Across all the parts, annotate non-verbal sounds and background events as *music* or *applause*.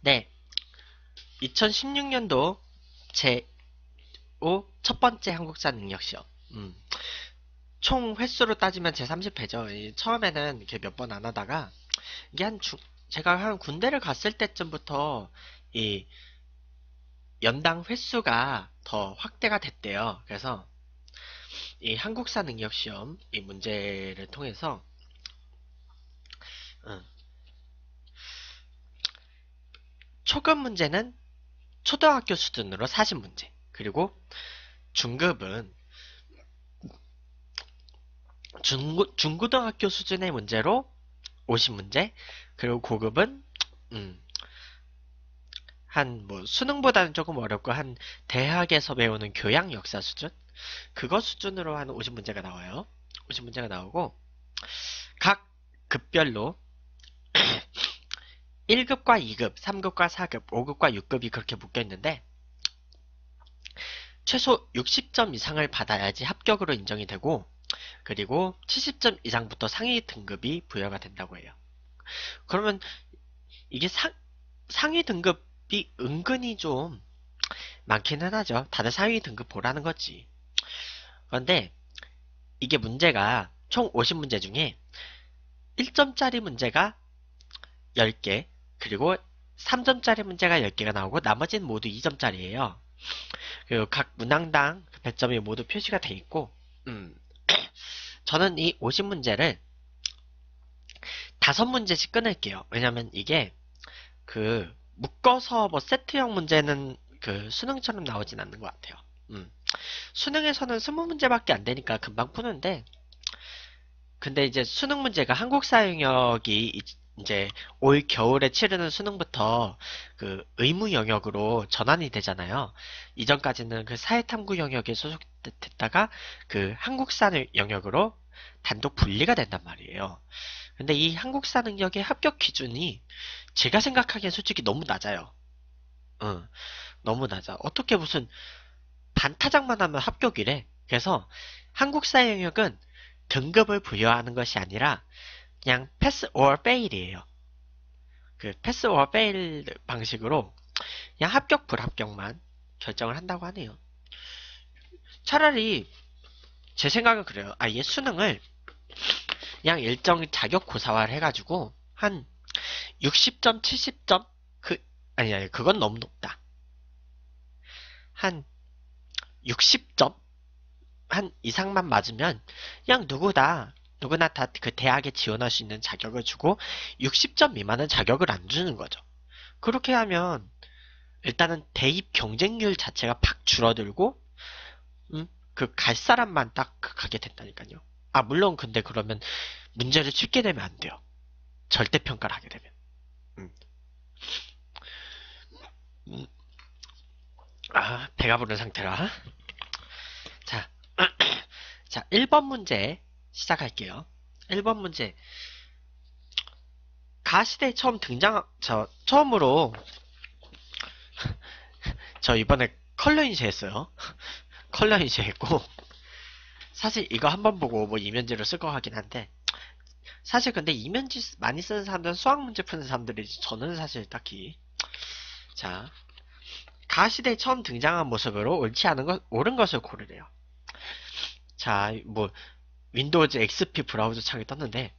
네. 2016년도 제 5 첫 번째 한국사 능력 시험. 음. 총 횟수로 따지면 제 30회죠. 처음에는 이렇게 몇 번 안 하다가 이게 한 주, 제가 한 군대를 갔을 때쯤부터 이 연당 횟수가 더 확대가 됐대요. 그래서 이 한국사 능력 시험 이 문제를 통해서 음. 초급 문제는 초등학교 수준으로 40문제 그리고 중급은 중고, 중고등학교 수준의 문제로 50문제 그리고 고급은 음, 한뭐 수능보다는 조금 어렵고 한 대학에서 배우는 교양 역사 수준 그거 수준으로 한 50문제가 나와요 50문제가 나오고 각 급별로 *clears throat* 음, 1급과 2급, 3급과 4급, 5급과 6급이 그렇게 묶여있는데 최소 60점 이상을 받아야지 합격으로 인정이 되고 그리고 70점 이상부터 상위 등급이 부여가 된다고 해요. 그러면 이게 상, 상위 등급이 은근히 좀 많기는 하죠. 다들 상위 등급 보라는 거지. 그런데 이게 문제가 총 50문제 중에 1점짜리 문제가 10개, 그리고 3점짜리 문제가 10개가 나오고 나머지는 모두 2점짜리예요. 그리고 각 문항당 배점이 모두 표시가 돼 있고 음. *clears throat* 저는 이 50문제를 5 문제씩 끊을게요. 왜냐면 이게 그 묶어서 뭐 세트형 문제는 그 수능처럼 나오진 않는 것 같아요. 음. 수능에서는 20문제밖에 안 되니까 금방 푸는데 근데 이제 수능 문제가 한국사영역이 이제 올 겨울에 치르는 수능부터 그 의무 영역으로 전환이 되잖아요. 이전까지는 그 사회탐구 영역에 소속됐다가 그 한국사 영역으로 단독 분리가 된단 말이에요. 근데 이 한국사 능력의 합격 기준이 제가 생각하기엔 솔직히 너무 낮아요. 응, 너무 낮아. 어떻게 무슨 반타작만 하면 합격이래. 그래서 한국사 영역은 등급을 부여하는 것이 아니라 그냥 pass or fail이에요. 그 pass or fail 방식으로 그냥 합격 불합격만 결정을 한다고 하네요. 차라리 제 생각은 그래요. 아예 수능을 그냥 일정 자격 고사화를 해가지고 한 60점, 70점 그 아니 아니 그건 너무 높다. 한 60점 한 이상만 맞으면 그냥 누구다 누구나 다 그 대학에 지원할 수 있는 자격을 주고 60점 미만은 자격을 안 주는 거죠. 그렇게 하면 일단은 대입 경쟁률 자체가 팍 줄어들고 음? 그 갈 사람만 딱 그 가게 된다니까요. 아 물론 근데 그러면 문제를 쉽게 되면 안 돼요. 절대 평가를 하게 되면. 음. 음. 아 배가 부른 상태라. 자, *clears throat* 자 1번 문제 시작할게요. 1번 문제. 가시대 에 처음 등장, 저, 처음으로, *laughs* 저 이번에 컬러 인쇄했어요. *laughs* 컬러 인쇄했고, 사실 이거 한 번 보고 뭐이면지를쓸거 같긴 한데, 사실 근데 이면지 많이 쓰는 사람들은 수학 문제 푸는 사람들이지, 저는 사실 딱히. 자, 가시대 에 처음 등장한 모습으로 옳지 않은 것, 옳은 것을 고르래요. 자, 뭐, 윈도우즈 XP 브라우저 창이 떴는데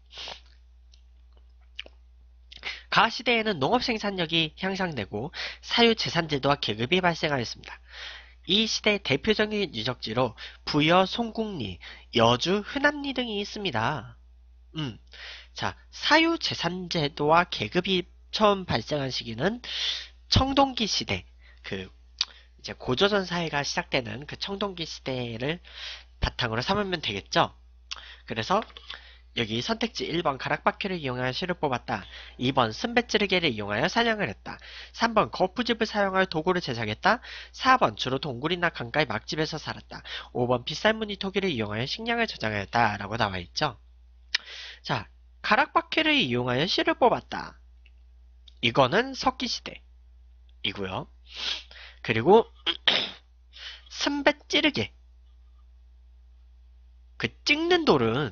가하 시대에는 농업 생산력이 향상되고 사유 재산제도와 계급이 발생하였습니다. 이 시대의 대표적인 유적지로 부여, 송국리, 여주, 흔암리 등이 있습니다. 음, 자 사유 재산제도와 계급이 처음 발생한 시기는 청동기 시대, 그 이제 고조선 사회가 시작되는 그 청동기 시대를 바탕으로 삼으면 되겠죠. 그래서 여기 선택지 1번 가락바퀴를 이용하여 실을 뽑았다. 2번 순배찌르개를 이용하여 사냥을 했다. 3번 거푸집을 사용하여 도구를 제작했다. 4번 주로 동굴이나 강가의 막집에서 살았다. 5번 비싼 무늬토기를 이용하여 식량을 저장하였다. 라고 나와있죠. 자, 가락바퀴를 이용하여 실을 뽑았다. 이거는 석기시대이고요. 그리고 *clears throat* 순배찌르개 그 찍는 돌은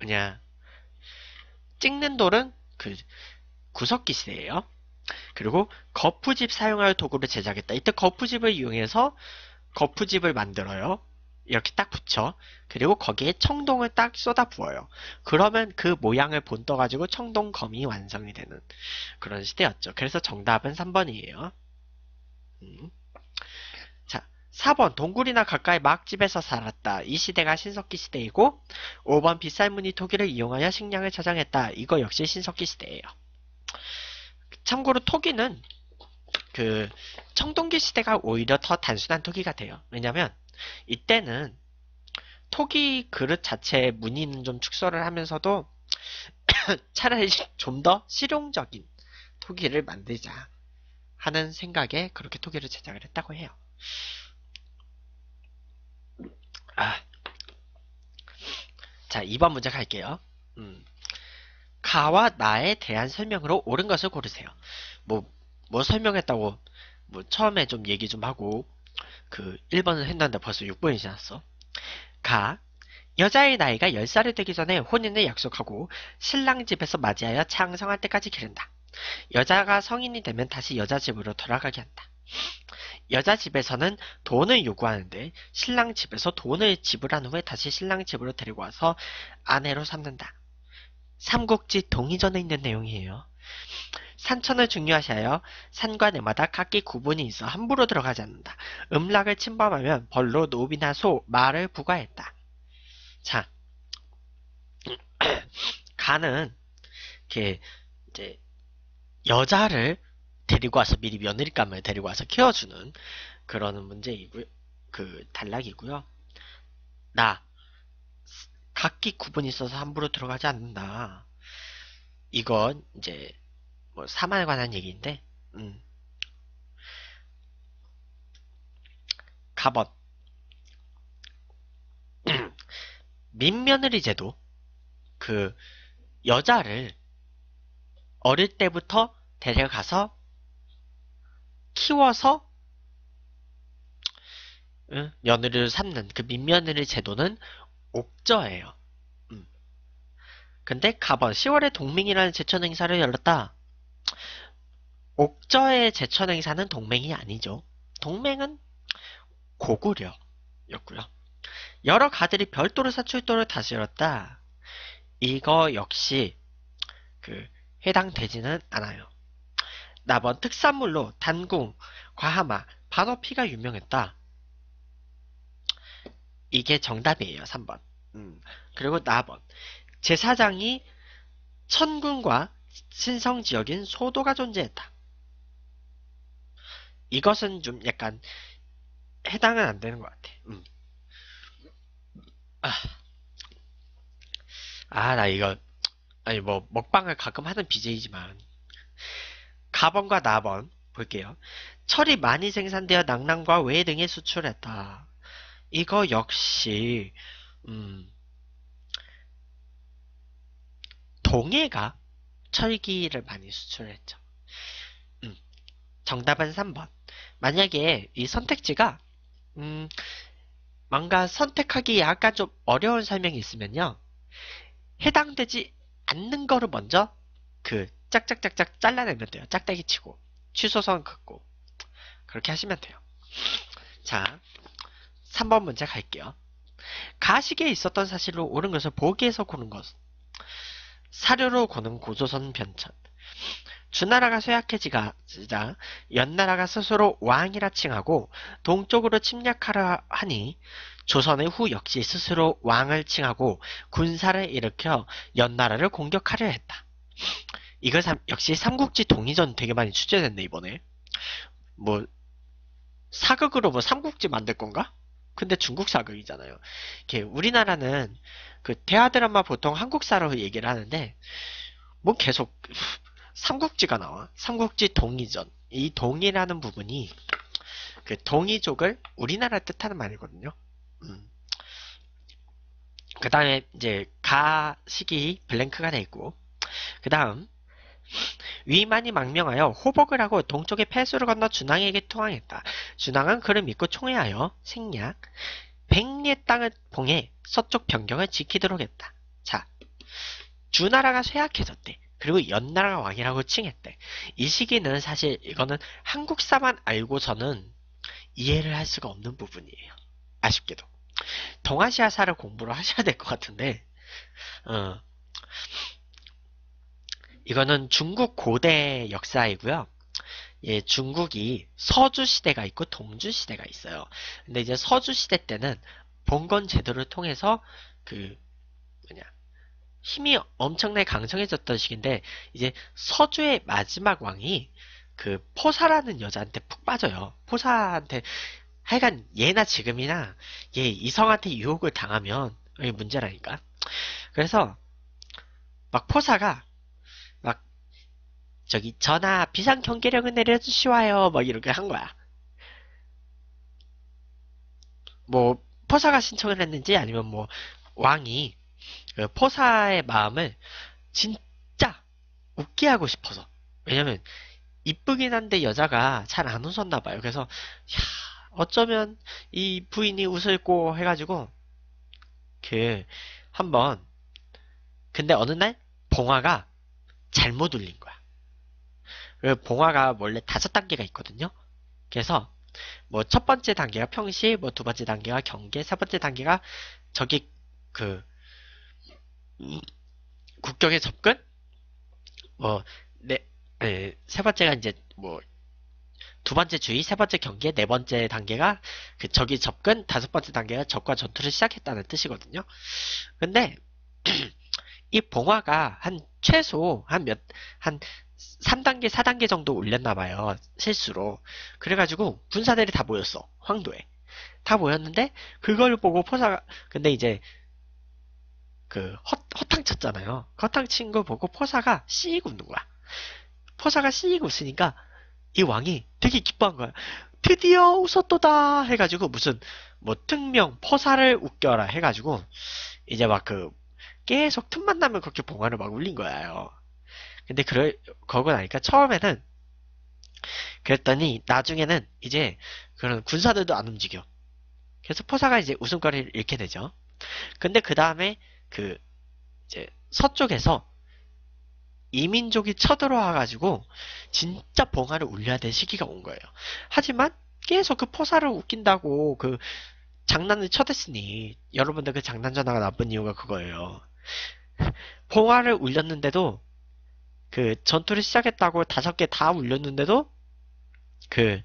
뭐냐 찍는 돌은 그 구석기시예요. 그리고 거푸집 사용할 도구를 제작했다. 이때 거푸집을 이용해서 거푸집을 만들어요. 이렇게 딱 붙여. 그리고 거기에 청동을 딱 쏟아 부어요. 그러면 그 모양을 본떠 가지고 청동검이 완성이 되는 그런 시대였죠. 그래서 정답은 3번이에요. 음. 4번 동굴이나 가까이 막집에서 살았다. 이 시대가 신석기 시대이고 5번 빗살무늬 토기를 이용하여 식량을 저장했다. 이거 역시 신석기 시대예요. 참고로 토기는 그 청동기 시대가 오히려 더 단순한 토기가 돼요. 왜냐면 이때는 토기 그릇 자체의 무늬는 좀 축소를 하면서도 *coughs* 차라리 좀 더 실용적인 토기를 만들자 하는 생각에 그렇게 토기를 제작을 했다고 해요. 아. 자, 2번 문제 갈게요. 음. 가와 나에 대한 설명으로 옳은 것을 고르세요. 뭐, 뭐 설명했다고, 뭐 처음에 좀 얘기 좀 하고, 그 1번을 했는데 벌써 6번이 지났어. 가, 여자의 나이가 10살이 되기 전에 혼인을 약속하고 신랑 집에서 맞이하여 창성할 때까지 기른다. 여자가 성인이 되면 다시 여자 집으로 돌아가게 한다. 여자 집에서는 돈을 요구하는데 신랑 집에서 돈을 지불한 후에 다시 신랑 집으로 데리고 와서 아내로 삼는다. 삼국지 동의전에 있는 내용이에요. 산천을 중요시하여 산과 내마다 각기 구분이 있어 함부로 들어가지 않는다. 음락을 침범하면 벌로 노비나 소, 말을 부과했다. 자, *clears throat* 간은 이렇게 이제 여자를 데리고 와서 미리 며느리감을 데리고 와서 키워주는 그런 문제이고요. 그 단락이고요. 나 각기 구분이 있어서 함부로 들어가지 않는다. 이건 이제 뭐 사마에 관한 얘기인데 음. 가번 *clears throat* 민며느리 제도 그 여자를 어릴 때부터 데려가서 키워서 응? 며느리를 삼는 그 민며느리 제도는 옥저예요. 음. 근데 가번 10월에 동맹이라는 제천 행사를 열었다. 옥저의 제천 행사는 동맹이 아니죠. 동맹은 고구려였고요. 여러 가들이 별도로 사출도를 다시 열었다. 이거 역시 그 해당되지는 않아요. 남원 특산물로 단궁, 과하마, 반어피가 유명했다. 이게 정답이에요. 3번. 음. 그리고 4번 제사장이 천군과 신성 지역인 소도가 존재했다. 이것은 좀 약간 해당은 안 되는 것 같아. 음. 아, 아, 나 이거, 아니, 뭐, 먹방을 가끔 하는 BJ지만, 가번과 나번 볼게요. 철이 많이 생산되어 낙랑과 외 등에 수출했다. 이거 역시 음, 동해가 철기를 많이 수출했죠. 음, 정답은 3번. 만약에 이 선택지가 음, 뭔가 선택하기 약간 좀 어려운 설명이 있으면요. 해당되지 않는 거를 먼저 그 짝짝짝짝 잘라내면 돼요. 짝대기 치고 취소선 긋고 그렇게 하시면 돼요. 자, 3번 문제 갈게요. 가식에 있었던 사실로 옳은 것을 보기에서 고는 것. 사료로 고는 고조선 변천. 주나라가 쇠약해지자 연나라가 스스로 왕이라 칭하고 동쪽으로 침략하라 하니 조선의 후 역시 스스로 왕을 칭하고 군사를 일으켜 연나라를 공격하려 했다. 이거 삼, 역시 삼국지 동의전 되게 많이 출제됐네 이번에 뭐 사극으로 뭐 삼국지 만들 건가? 근데 중국 사극이잖아요. 이렇게 우리나라는 그 대하 드라마 보통 한국사로 얘기를 하는데 뭐 계속 삼국지가 나와. 삼국지 동의전. 이 동이라는 부분이 그 동의족을 우리나라 뜻하는 말이거든요. 음. 그 다음에 이제 가식이 블랭크가 돼 있고 그 다음 위만이 망명하여 호복을 하고 동쪽의 폐수를 건너 준왕에게 통항했다. 준왕은 그를 믿고 총회하여 생략 백리의 땅을 봉해 서쪽 변경을 지키도록 했다. 자, 주나라가 쇠약해졌대. 그리고 연나라가 왕이라고 칭했대. 이 시기는 사실 이거는 한국사만 알고서는 이해를 할 수가 없는 부분이에요. 아쉽게도. 동아시아사를 공부를 하셔야 될 것 같은데, 어, 이거는 중국 고대 역사이고요. 예, 중국이 서주 시대가 있고 동주 시대가 있어요. 근데 이제 서주 시대 때는 봉건 제도를 통해서 그 뭐냐 힘이 엄청나게 강성해졌던 시기인데 이제 서주의 마지막 왕이 그 포사라는 여자한테 푹 빠져요. 포사한테 하여간 얘나 지금이나 얘 이성한테 유혹을 당하면 문제라니까. 그래서 막 포사가 저기 전화 비상 경계령을 내려주시와요 막 뭐 이렇게 한 거야. 뭐 포사가 신청을 했는지 아니면 뭐 왕이 그 포사의 마음을 진짜 웃게 하고 싶어서 왜냐면 이쁘긴 한데 여자가 잘 안 웃었나 봐요. 그래서 야 어쩌면 이 부인이 웃을고 해가지고 그 한번 근데 어느 날 봉화가 잘못 울린 거야. 그 봉화가 원래 다섯 단계가 있거든요. 그래서 뭐 첫 번째 단계가 평시, 뭐 두 번째 단계가 경계, 세 번째 단계가 저기 그 음, 국경의 접근, 뭐네 네, 세 번째가 이제 뭐 두 번째 주의, 세 번째 경계, 네 번째 단계가 그 적이 접근, 다섯 번째 단계가 적과 전투를 시작했다는 뜻이거든요. 근데 *clears throat* 이 봉화가 한 최소 한몇한 3단계, 4단계 정도 올렸나 봐요. 실수로. 그래가지고 군사들이다 모였어. 황도에. 다 모였는데 그걸 보고 포사가 근데 이제 그 헛, 허탕 쳤잖아요. 그 허탕 친거 보고 포사가 씨익 웃는 거야. 포사가 씨익 웃으니까 이 왕이 되게 기뻐한 거야. 드디어 웃었도다 해가지고 무슨 뭐 특명 포사를 웃겨라 해가지고 이제 막 그 계속 틈만 나면 그렇게 봉화를 막 울린 거예요. 근데 그럴 거고 나니까 처음에는 그랬더니 나중에는 이제 그런 군사들도 안 움직여. 그래서 포사가 이제 웃음거리를 잃게 되죠. 근데 그 다음에 그 이제 서쪽에서 이민족이 쳐들어와가지고 진짜 봉화를 울려야 될 시기가 온 거예요. 하지만 계속 그 포사를 웃긴다고 그 장난을 쳐댔으니 여러분들 그 장난 전화가 나쁜 이유가 그거예요. *laughs* 봉화를 울렸는데도 그 전투를 시작했다고 다섯 개 다 울렸는데도 그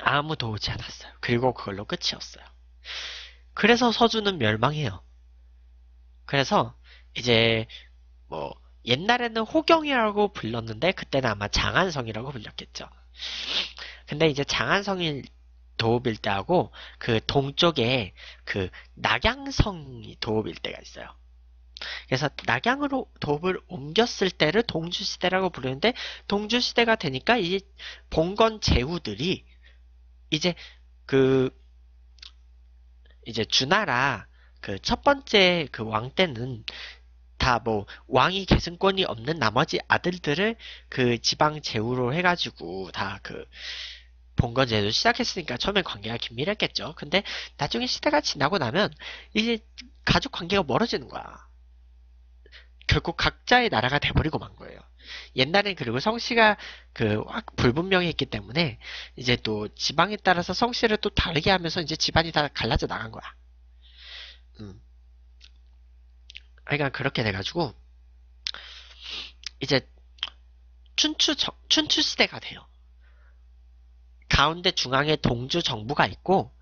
아무도 오지 않았어요. 그리고 그걸로 끝이었어요. 그래서 서주는 멸망해요. 그래서 이제 뭐 옛날에는 호경이라고 불렀는데 그때는 아마 장안성이라고 불렸겠죠. 근데 이제 장안성이 도읍일 때하고 그 동쪽에 그 낙양성이 도읍일 때가 있어요. 그래서 낙양으로 돕을 옮겼을 때를 동주시대라고 부르는데 동주시대가 되니까 이 봉건 제후들이 이제 그 이제 주나라 그 첫 번째 그 왕 때는 다 뭐 왕이 계승권이 없는 나머지 아들들을 그 지방 제후로 해가지고 다 그 봉건 제도 시작했으니까 처음엔 관계가 긴밀했겠죠. 근데 나중에 시대가 지나고 나면 이제 가족 관계가 멀어지는 거야. 결국 각자의 나라가 돼버리고 만 거예요. 옛날엔 그리고 성씨가 그 확 불분명했기 때문에 이제 또 지방에 따라서 성씨를 또 다르게 하면서 이제 집안이 다 갈라져 나간 거야. 음. 그러니까 그렇게 돼가지고 이제 춘추 저, 춘추 시대가 돼요. 가운데 중앙에 동주 정부가 있고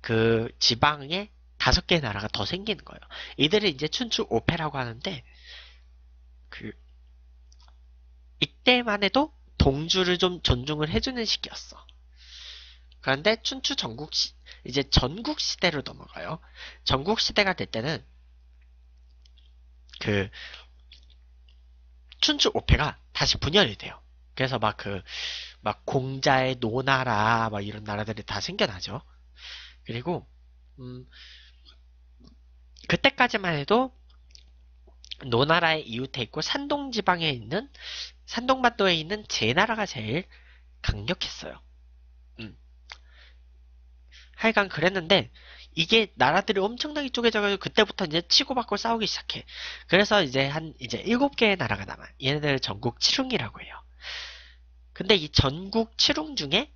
그 지방에 다섯 개의 나라가 더 생기는 거예요. 이들을 이제 춘추 오페라고 하는데 그 이때만 해도 동주를 좀 존중을 해주는 시기였어. 그런데 춘추 전국 시, 이제 전국 시대로 넘어가요. 전국 시대가 될 때는 그 춘추 오페가 다시 분열이 돼요. 그래서 막 그막 그, 공자의 노나라 막 이런 나라들이 다 생겨나죠. 그리고 음 그때까지만 해도 노나라의 이웃에 있고 산동 지방에 있는 산동반도에 있는 제나라가 제일 강력했어요. 음. 하여간 그랬는데 이게 나라들이 엄청나게 쪼개져가지고 그때부터 이제 치고받고 싸우기 시작해. 그래서 이제 한 이제 일곱 개의 나라가 남아. 얘네들 전국 칠웅이라고 해요. 근데 이 전국 칠웅 중에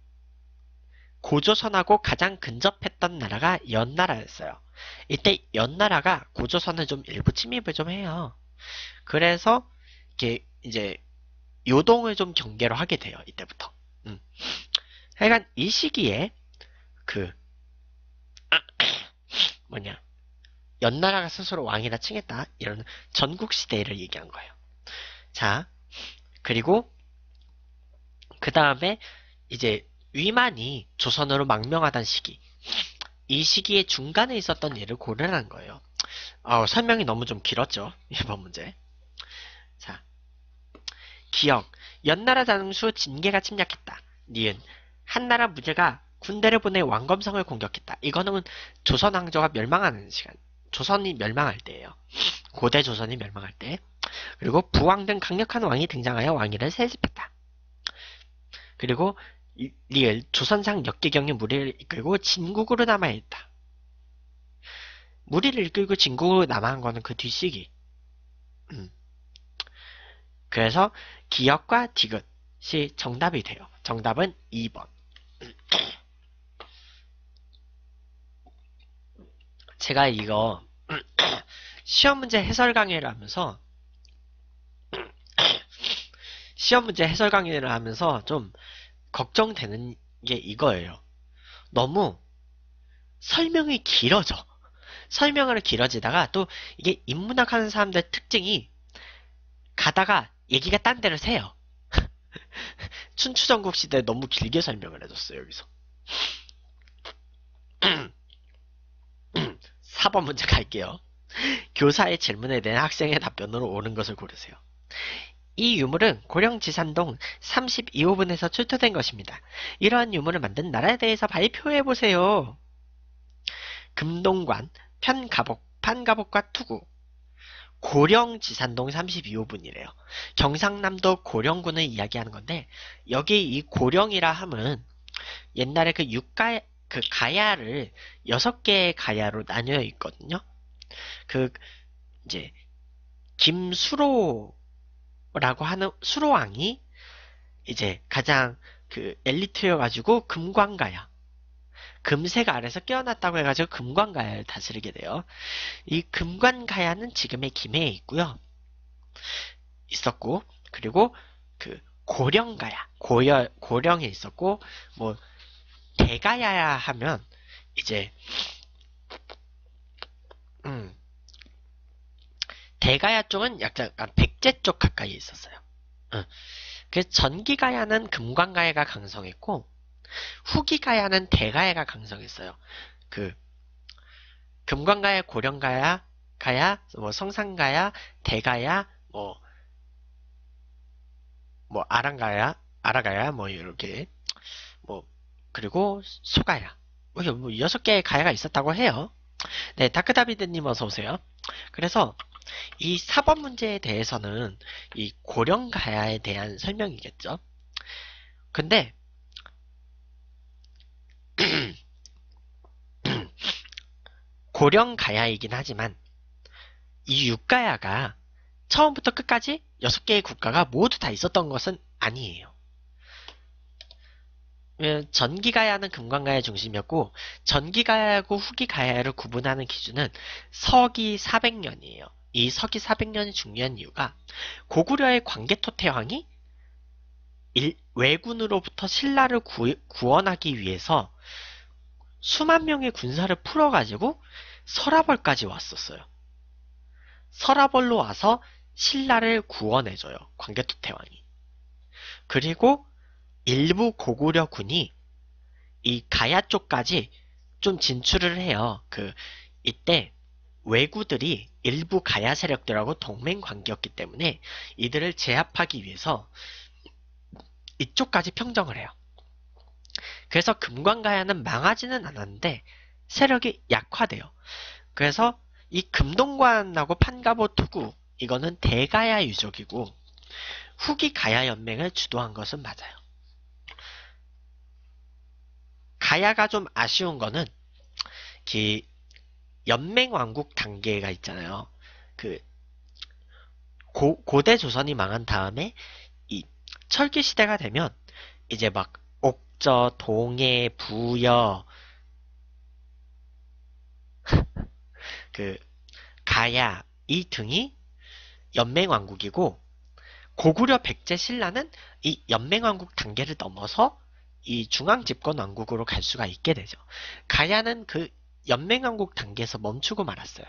고조선하고 가장 근접했던 나라가 연나라였어요. 이때 연나라가 고조선을 좀 일부 침입을 좀 해요. 그래서 이게 이제 요동을 좀 경계로 하게 돼요. 이때부터. 음. 하여간 이 시기에 그 아, *coughs* 뭐냐 연나라가 스스로 왕이라 칭했다 이런 전국 시대를 얘기한 거예요. 자 그리고 그 다음에 이제 위만이 조선으로 망명하던 시기 이시기에 중간에 있었던 일을 고려라는 거예요. 어, 설명이 너무 좀 길었죠. *laughs* 이번 문제. 자, 기억. 연나라 장수 진계가 침략했다. 니은. 한나라 무제가 군대를 보내 왕검성을 공격했다. 이거는 조선 왕조가 멸망하는 시간. 조선이 멸망할 때예요. 고대 조선이 멸망할 때. 그리고 부왕 등 강력한 왕이 등장하여 왕위를 세습했다. 그리고 리을 조선상 역개경의 무리를 이끌고 진국으로 남아있다 무리를 이끌고 진국으로 남아간 거는 그 뒤시기. 음. 그래서 기역과 디귿이 정답이 돼요. 정답은 2번. *clears throat* 제가 이거 *clears throat* 시험 문제 해설 강의를 하면서 *clears throat* 시험 문제 해설 강의를 하면서 좀 걱정되는 게 이거예요. 너무 설명이 길어져. 설명을 길어지다가 또 이게 인문학 하는 사람들 특징이 가다가 얘기가 딴 데를 새요. *laughs* 춘추전국 시대 너무 길게 설명을 해줬어요, 여기서. *clears throat* 사번 문제 갈게요. 교사의 질문에 대한 학생의 답변으로 오는 것을 고르세요. 이 유물은 고령지산동 32호분에서 출토된 것입니다. 이러한 유물을 만든 나라에 대해서 발표해보세요. 금동관, 편가복, 판가복과 투구 고령지산동 32호분이래요. 경상남도 고령군을 이야기하는 건데 여기 이 고령이라 함은 옛날에 그 육가 그 가야를 여섯 개의 가야로 나뉘어 있거든요. 그 이제 김수로 라고 하는 수로왕이 이제 가장 그 엘리트여가지고 금관가야. 금가 아래서 깨어났다고 해가지고 금관가야를 다스리게 돼요. 이 금관가야는 지금의 김해에 있고요. 있었고, 그리고 그 고령가야, 고려, 고령에 있었고, 뭐, 대가야야 하면 이제, 음, 대가야 쪽은 약간 백제 쪽 가까이 있었어요. 그 전기가야는 금관가야가 강성했고 후기가야는 대가야가 강성했어요. 그 금관가야, 고령가야, 가야, 뭐 성산가야, 대가야, 뭐, 뭐 아랑가야, 아라가야, 뭐 이렇게 뭐 그리고 소가야. 뭐 여섯 개의 가야가 있었다고 해요. 네, 다크다비드님 어서 오세요. 그래서 이 4번 문제에 대해서는 이 고령가야에 대한 설명이겠죠. 근데 *clears throat* 고령가야이긴 하지만 이 육가야가 처음부터 끝까지 6개의 국가가 모두 다 있었던 것은 아니에요. 전기가야는 금관가야 중심이었고 전기가야하고 후기가야를 구분하는 기준은 서기 400년이에요. 이 서기 400년이 중요한 이유가 고구려의 광개토태왕이 일, 외군으로부터 신라를 구, 구원하기 위해서 수만 명의 군사를 풀어가지고 서라벌까지 왔었어요. 서라벌로 와서 신라를 구원해줘요. 광개토태왕이. 그리고 일부 고구려 군이 이 가야 쪽까지 좀 진출을 해요. 그 이때 왜구들이 일부 가야 세력들하고 동맹 관계였기 때문에 이들을 제압하기 위해서 이쪽까지 평정을 해요. 그래서 금관가야는 망하지는 않았는데 세력이 약화돼요. 그래서 이 금동관하고 판가보 투구 이거는 대가야 유족이고 후기 가야 연맹을 주도한 것은 맞아요. 가야가 좀 아쉬운 거는 연맹 왕국 단계가 있잖아요. 그 고, 고대 조선이 망한 다음에 이 철기 시대가 되면 이제 막 옥저, 동해, 부여 *laughs* 그 가야 이 등이 연맹 왕국이고 고구려 백제 신라는 이 연맹 왕국 단계를 넘어서 이 중앙 집권 왕국으로 갈 수가 있게 되죠. 가야는 그 연맹항국 단계에서 멈추고 말았어요.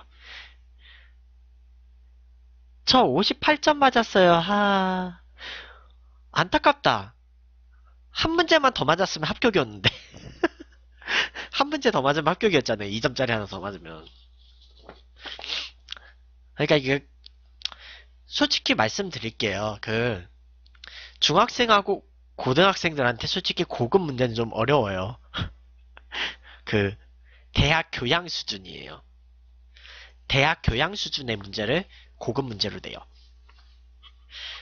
저 58점 맞았어요. 하. 안타깝다. 한 문제만 더 맞았으면 합격이었는데. *laughs* 한 문제 더 맞으면 합격이었잖아요. 2점짜리 하나 더 맞으면. 그러니까 이게 솔직히 말씀드릴게요. 그 중학생하고 고등학생들한테 솔직히 고급 문제는 좀 어려워요. *laughs* 그 대학 교양 수준이에요. 대학 교양 수준의 문제를 고급 문제로 돼요.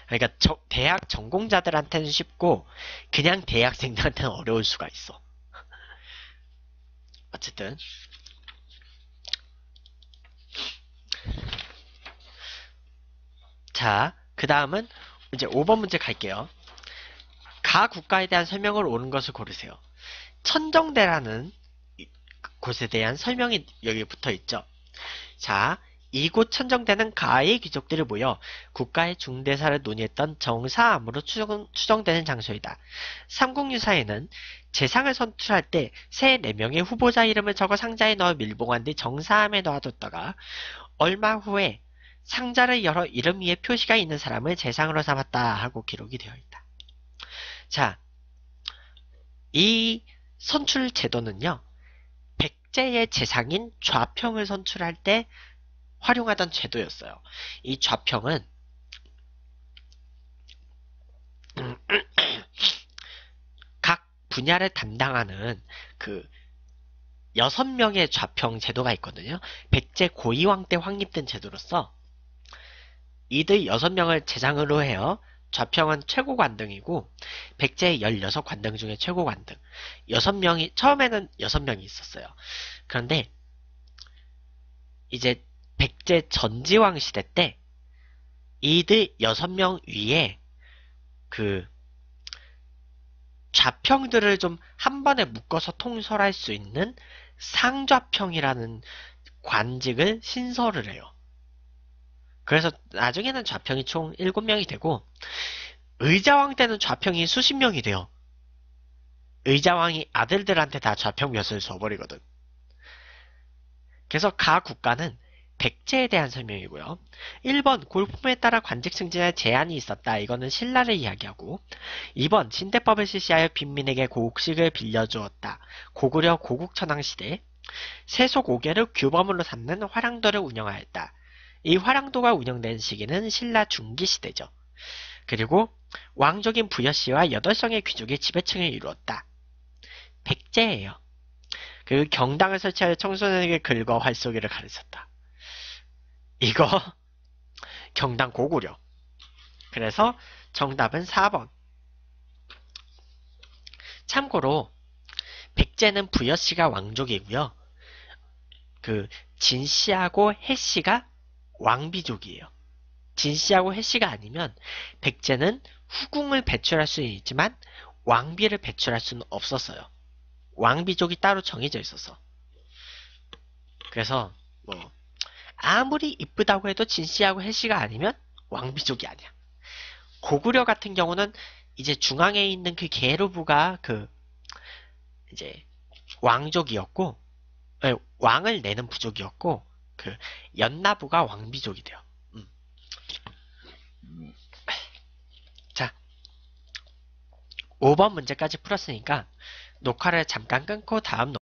그러니까 저, 대학 전공자들한테는 쉽고 그냥 대학생들한테는 어려울 수가 있어. 어쨌든 자, 그 다음은 이제 5번 문제 갈게요. 가 국가에 대한 설명을 옳은 것을 고르세요. 천정대라는 곳에 대한 설명이 여기 붙어 있죠. 자, 이곳 천정대는 가의 귀족들을 모여 국가의 중대사를 논의했던 정사암으로 추정, 되는 장소이다. 삼국유사에는 재상을 선출할 때 세 네명의 후보자 이름을 적어 상자에 넣어 밀봉한 뒤 정사암에 넣어뒀다가 얼마 후에 상자를 열어 이름 위에 표시가 있는 사람을 재상으로 삼았다 하고 기록이 되어 있다. 자, 이 선출 제도는요. 실제의 재상인 좌평을 선출할 때 활용하던 제도였어요. 이 좌평은 *clears throat* 각 분야를 담당하는 그 여섯 명의 좌평 제도가 있거든요. 백제 고이왕 때 확립된 제도로서 이들 여섯 명을 재상으로 해요. 좌평은 최고 관등이고 백제의 16관등 중에 최고 관등 6명이 처음에는 6명이 있었어요. 그런데 이제 백제 전지왕 시대 때 이들 6명 위에 그 좌평들을 좀 한 번에 묶어서 통솔할 수 있는 상좌평이라는 관직을 신설을 해요. 그래서 나중에는 좌평이 총 7명이 되고 의자왕 때는 좌평이 수십 명이 돼요. 의자왕이 아들들한테 다 좌평 몇을 줘버리거든. 그래서 가 국가는 백제에 대한 설명이고요. 1번 골품에 따라 관직 승진에 제한이 있었다. 이거는 신라를 이야기하고 2번 신대법을 실시하여 빈민에게 고국식을 빌려주었다. 고구려 고국천왕 시대 세속 5개를 규범으로 삼는 화랑도를 운영하였다. 이 화랑도가 운영된 시기는 신라 중기 시대죠. 그리고 왕족인 부여씨와 여덟성의 귀족이 지배층을 이루었다. 백제예요. 그 경당을 설치하여 청소년에게 긁어 활쏘기를 가르쳤다. 이거 *laughs* 경당 고구려. 그래서 정답은 4번. 참고로 백제는 부여씨가 왕족이고요. 그 진씨하고 해씨가 왕비족이에요. 진씨하고 해씨가 아니면 백제는 후궁을 배출할 수 있지만 왕비를 배출할 수는 없었어요. 왕비족이 따로 정해져 있어서. 그래서 뭐 아무리 이쁘다고 해도 진씨하고 해씨가 아니면 왕비족이 아니야. 고구려 같은 경우는 이제 중앙에 있는 그 게르부가 그 이제 왕족이었고 예, 왕을 내는 부족이었고 그 연나부가 왕비족이 돼요. 음. 자, 5번 문제까지 풀었으니까 녹화를 잠깐 끊고 다음 녹화